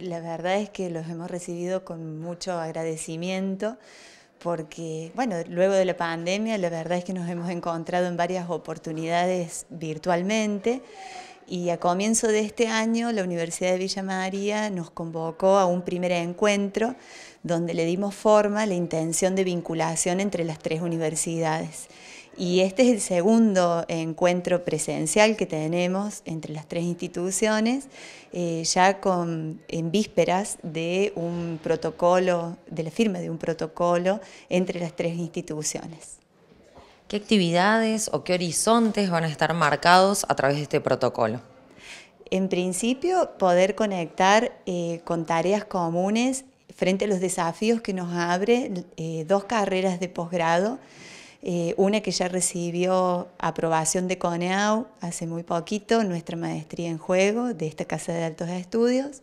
la verdad es que los hemos recibido con mucho agradecimiento porque, bueno, luego de la pandemia la verdad es que nos hemos encontrado en varias oportunidades virtualmente y a comienzo de este año la Universidad de Villa María nos convocó a un primer encuentro donde le dimos forma a la intención de vinculación entre las tres universidades. Y este es el segundo encuentro presencial que tenemos entre las tres instituciones, eh, ya en vísperas de un protocolo, de la firma de un protocolo entre las tres instituciones. ¿Qué actividades o qué horizontes van a estar marcados a través de este protocolo? En principio, poder conectar eh, con tareas comunes frente a los desafíos que nos abre eh, dos carreras de posgrado eh, una que ya recibió aprobación de CONEAU hace muy poquito, nuestra maestría en juego de esta Casa de Altos Estudios,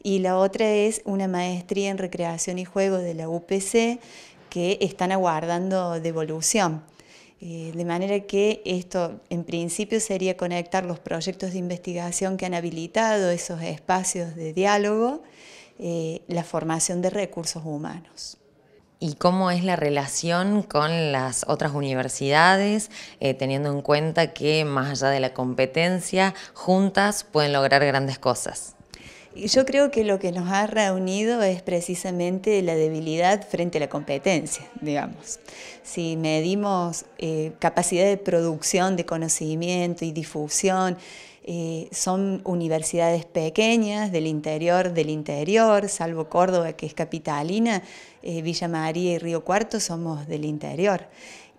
y la otra es una maestría en recreación y juego de la UPC que están aguardando devolución. Eh, de manera que esto en principio sería conectar los proyectos de investigación que han habilitado esos espacios de diálogo, eh, la formación de recursos humanos y cómo es la relación con las otras universidades, eh, teniendo en cuenta que más allá de la competencia, juntas pueden lograr grandes cosas. Yo creo que lo que nos ha reunido es precisamente la debilidad frente a la competencia, digamos. Si medimos eh, capacidad de producción de conocimiento y difusión, eh, son universidades pequeñas del interior del interior, salvo Córdoba que es capitalina, eh, Villa María y Río Cuarto somos del interior.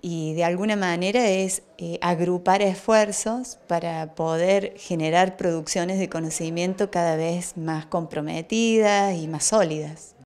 Y de alguna manera es eh, agrupar esfuerzos para poder generar producciones de conocimiento cada vez más comprometidas y más sólidas.